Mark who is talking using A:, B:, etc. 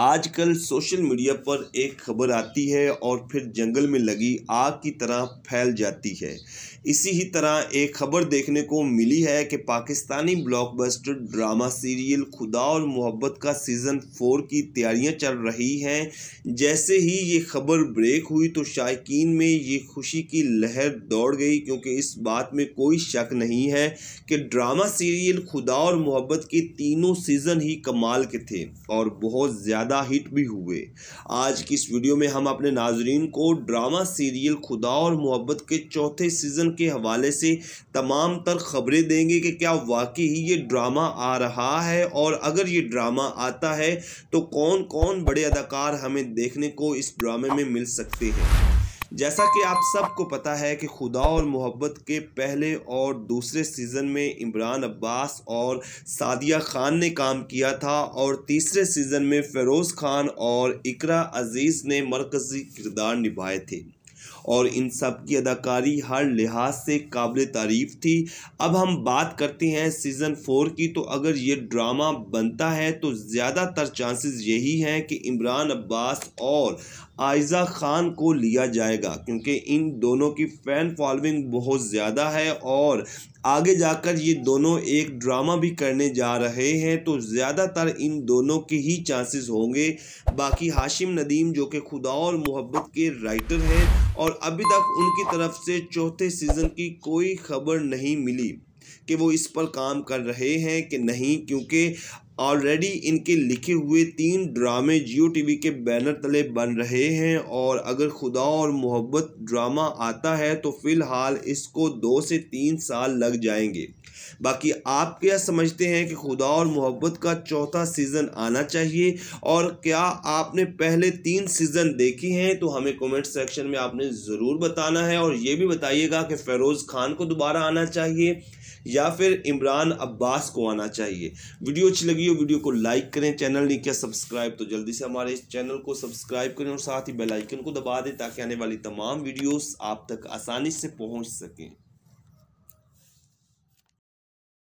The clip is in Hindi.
A: आजकल सोशल मीडिया पर एक खबर आती है और फिर जंगल में लगी आग की तरह फैल जाती है इसी ही तरह एक खबर देखने को मिली है कि पाकिस्तानी ब्लॉकबस्टर ड्रामा सीरियल खुदा और मोहब्बत का सीज़न फोर की तैयारियां चल रही हैं जैसे ही ये खबर ब्रेक हुई तो शायकीन में ये खुशी की लहर दौड़ गई क्योंकि इस बात में कोई शक नहीं है कि ड्रामा सीरियल खुदा और मोहब्बत के तीनों सीज़न ही कमाल के थे और बहुत ज़्यादा ज़्यादा हिट भी हुए आज की इस वीडियो में हम अपने नाजरीन को ड्रामा सीरियल खुदा और मोहब्बत के चौथे सीज़न के हवाले से तमाम तर खबरें देंगे कि क्या वाकई ही ये ड्रामा आ रहा है और अगर ये ड्रामा आता है तो कौन कौन बड़े अदाकार हमें देखने को इस ड्रामे में मिल सकते हैं जैसा कि आप सबको पता है कि खुदा और मोहब्बत के पहले और दूसरे सीज़न में इमरान अब्बास और सादिया ख़ान ने काम किया था और तीसरे सीज़न में फरोज़ ख़ान और इकरा अज़ीज़ ने मरकज़ी किरदार निभाए थे और इन सब की अदाकारी हर लिहाज से काबिल तारीफ थी अब हम बात करते हैं सीज़न फोर की तो अगर ये ड्रामा बनता है तो ज़्यादातर चांसेस यही हैं कि इमरान अब्बास और आयजा खान को लिया जाएगा क्योंकि इन दोनों की फ़ैन फॉलोइंग बहुत ज़्यादा है और आगे जाकर ये दोनों एक ड्रामा भी करने जा रहे हैं तो ज़्यादातर इन दोनों के ही चांसेस होंगे बाकी हाशिम नदीम जो कि खुदा और मोहब्बत के राइटर हैं और अभी तक उनकी तरफ से चौथे सीज़न की कोई खबर नहीं मिली कि वो इस पर काम कर रहे हैं कि नहीं क्योंकि ऑलरेडी इनके लिखे हुए तीन ड्रामे जियो टी के बैनर तले बन रहे हैं और अगर खुदा और मोहब्बत ड्रामा आता है तो फ़िलहाल इसको दो से तीन साल लग जाएंगे बाकी आप क्या समझते हैं कि खुदा और मोहब्बत का चौथा सीज़न आना चाहिए और क्या आपने पहले तीन सीज़न देखी हैं तो हमें कमेंट सेक्शन में आपने ज़रूर बताना है और ये भी बताइएगा कि फ़ेरोज़ खान को दोबारा आना चाहिए या फिर इमरान अब्बास को आना चाहिए वीडियो अच्छी लगी वीडियो वीडियो को लाइक करें चैनल नहीं किया सब्सक्राइब तो जल्दी से हमारे इस चैनल को सब्सक्राइब करें और साथ ही बेल आइकन को दबा दें ताकि आने वाली तमाम वीडियोस आप तक आसानी से पहुंच सकें